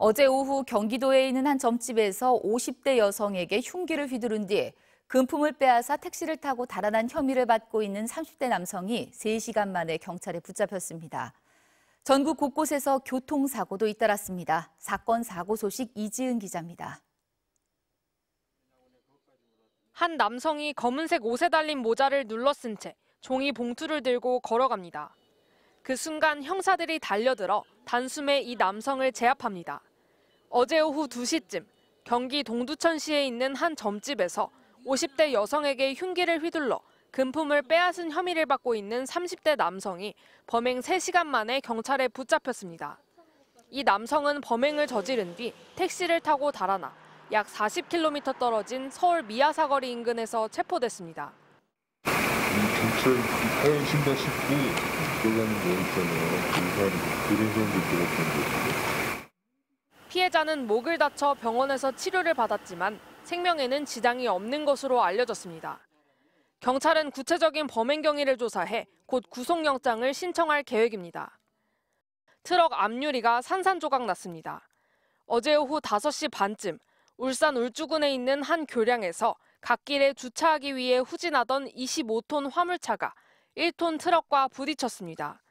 어제 오후 경기도에 있는 한 점집에서 50대 여성에게 흉기를 휘두른 뒤 금품을 빼앗아 택시를 타고 달아난 혐의를 받고 있는 30대 남성이 3시간 만에 경찰에 붙잡혔습니다. 전국 곳곳에서 교통사고도 잇따랐습니다. 사건 사고 소식 이지은 기자입니다. 한 남성이 검은색 옷에 달린 모자를 눌러쓴 채 종이 봉투를 들고 걸어갑니다. 그 순간 형사들이 달려들어 단숨에 이 남성을 제압합니다. 어제 오후 2시쯤 경기 동두천시에 있는 한 점집에서 50대 여성에게 흉기를 휘둘러 금품을 빼앗은 혐의를 받고 있는 30대 남성이 범행 3시간 만에 경찰에 붙잡혔습니다. 이 남성은 범행을 저지른 뒤 택시를 타고 달아나 약 40km 떨어진 서울 미아사거리 인근에서 체포됐습니다. 전철 해외 신다시피 들어는거 있잖아요. 인산 그런 사람 들었던 거. 피해자는 목을 다쳐 병원에서 치료를 받았지만 생명에는 지장이 없는 것으로 알려졌습니다. 경찰은 구체적인 범행 경위를 조사해 곧 구속영장을 신청할 계획입니다. 트럭 앞유리가 산산조각 났습니다. 어제 오후 5시 반쯤 울산 울주군에 있는 한 교량에서 갓길에 주차하기 위해 후진하던 25톤 화물차가 1톤 트럭과 부딪혔습니다.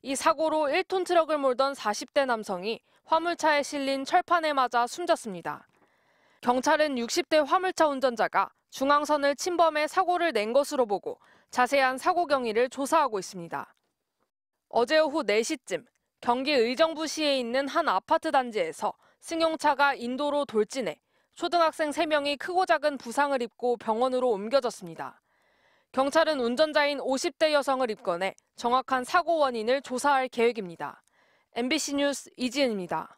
이 사고로 1톤 트럭을 몰던 40대 남성이 화물차에 실린 철판에 맞아 숨졌습니다. 경찰은 60대 화물차 운전자가 중앙선을 침범해 사고를 낸 것으로 보고 자세한 사고 경위를 조사하고 있습니다. 어제 오후 4시쯤 경기 의정부시에 있는 한 아파트 단지에서 승용차가 인도로 돌진해 초등학생 3명이 크고 작은 부상을 입고 병원으로 옮겨졌습니다. 경찰은 운전자인 50대 여성을 입건해 정확한 사고 원인을 조사할 계획입니다. MBC 뉴스 이지은입니다.